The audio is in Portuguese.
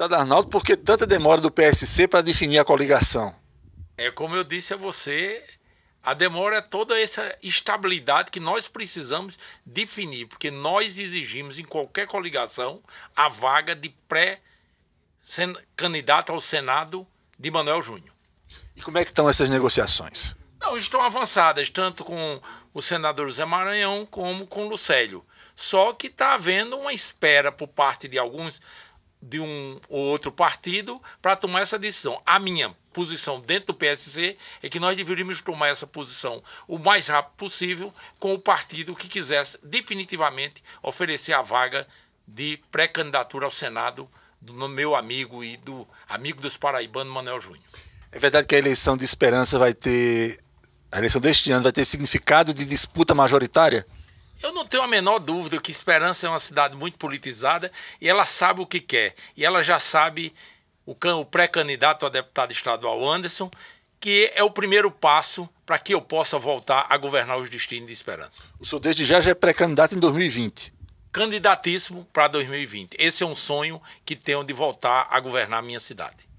Tadarnaldo, por que tanta demora do PSC para definir a coligação? É como eu disse a você, a demora é toda essa estabilidade que nós precisamos definir, porque nós exigimos em qualquer coligação a vaga de pré-candidato ao Senado de Manuel Júnior. E como é que estão essas negociações? Não, estão avançadas, tanto com o senador José Maranhão como com o Lucélio. Só que está havendo uma espera por parte de alguns de um ou outro partido para tomar essa decisão. A minha posição dentro do PSC é que nós deveríamos tomar essa posição o mais rápido possível com o partido que quisesse definitivamente oferecer a vaga de pré-candidatura ao Senado do meu amigo e do amigo dos paraibanos, Manuel Júnior. É verdade que a eleição de esperança vai ter. A eleição deste ano vai ter significado de disputa majoritária? Eu não tenho a menor dúvida que Esperança é uma cidade muito politizada e ela sabe o que quer. E ela já sabe o, pré-candidato a deputado estadual Anderson, que é o primeiro passo para que eu possa voltar a governar os destinos de Esperança. O senhor desde já já é pré-candidato em 2020. Candidatíssimo para 2020. Esse é um sonho que tenho de voltar a governar a minha cidade.